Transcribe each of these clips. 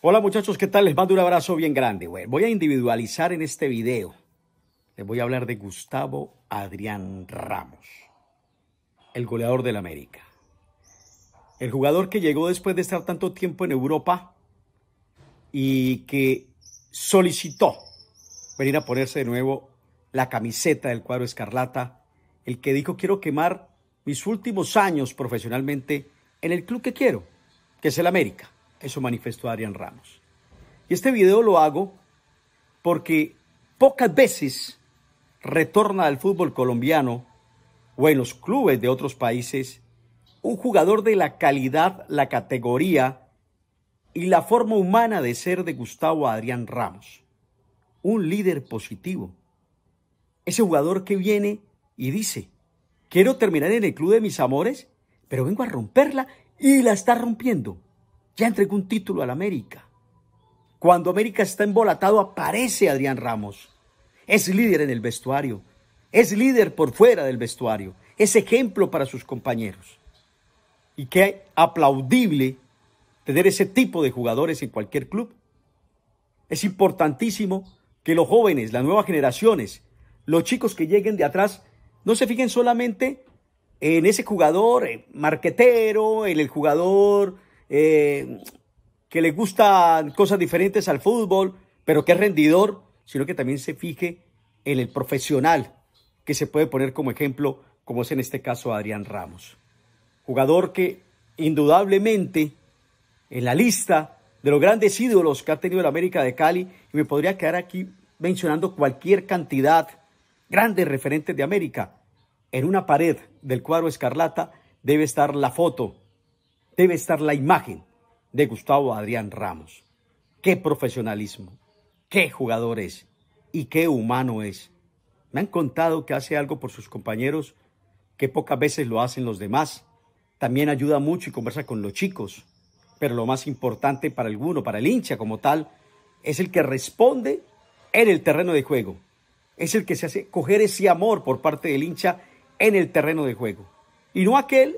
Hola muchachos, ¿qué tal? Les mando un abrazo bien grande. voy a individualizar en este video. Les voy a hablar de Gustavo Adrián Ramos, el goleador del América. El jugador que llegó después de estar tanto tiempo en Europa y que solicitó venir a ponerse de nuevo la camiseta del cuadro escarlata, el que dijo quiero quemar mis últimos años profesionalmente en el club que quiero, que es el América. Eso manifestó Adrián Ramos. Y este video lo hago porque pocas veces retorna al fútbol colombiano o en los clubes de otros países un jugador de la calidad, la categoría y la forma humana de ser de Gustavo Adrián Ramos. Un líder positivo. Ese jugador que viene y dice, quiero terminar en el club de mis amores, pero vengo a romperla y la está rompiendo. Ya entregó un título al América. Cuando América está embolatado, aparece Adrián Ramos. Es líder en el vestuario. Es líder por fuera del vestuario. Es ejemplo para sus compañeros. Y qué aplaudible tener ese tipo de jugadores en cualquier club. Es importantísimo que los jóvenes, las nuevas generaciones, los chicos que lleguen de atrás, no se fijen solamente en ese jugador eh, marquetero, en el jugador eh, que le gustan cosas diferentes al fútbol, pero que es rendidor, sino que también se fije en el profesional que se puede poner como ejemplo, como es en este caso Adrián Ramos. Jugador que indudablemente en la lista de los grandes ídolos que ha tenido la América de Cali, y me podría quedar aquí mencionando cualquier cantidad, grandes referentes de América, en una pared del cuadro escarlata debe estar la foto debe estar la imagen de Gustavo Adrián Ramos. Qué profesionalismo, qué jugador es y qué humano es. Me han contado que hace algo por sus compañeros que pocas veces lo hacen los demás. También ayuda mucho y conversa con los chicos. Pero lo más importante para alguno, para el hincha como tal, es el que responde en el terreno de juego. Es el que se hace coger ese amor por parte del hincha en el terreno de juego. Y no aquel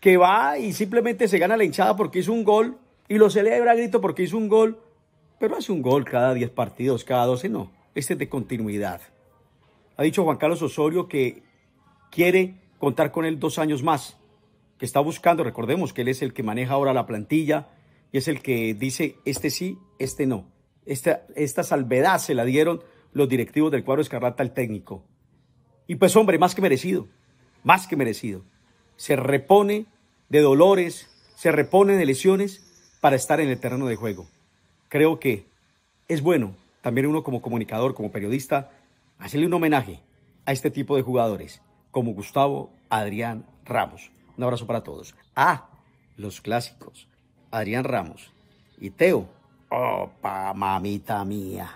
que va y simplemente se gana la hinchada porque hizo un gol y lo celebra a grito porque hizo un gol, pero hace un gol cada 10 partidos, cada 12, no. Este es de continuidad. Ha dicho Juan Carlos Osorio que quiere contar con él dos años más, que está buscando, recordemos que él es el que maneja ahora la plantilla y es el que dice este sí, este no. Esta, esta salvedad se la dieron los directivos del cuadro Escarlata al técnico. Y pues hombre, más que merecido, más que merecido se repone de dolores, se repone de lesiones para estar en el terreno de juego. Creo que es bueno también uno como comunicador, como periodista, hacerle un homenaje a este tipo de jugadores, como Gustavo Adrián Ramos. Un abrazo para todos. Ah, los clásicos. Adrián Ramos y Teo. Opa, mamita mía.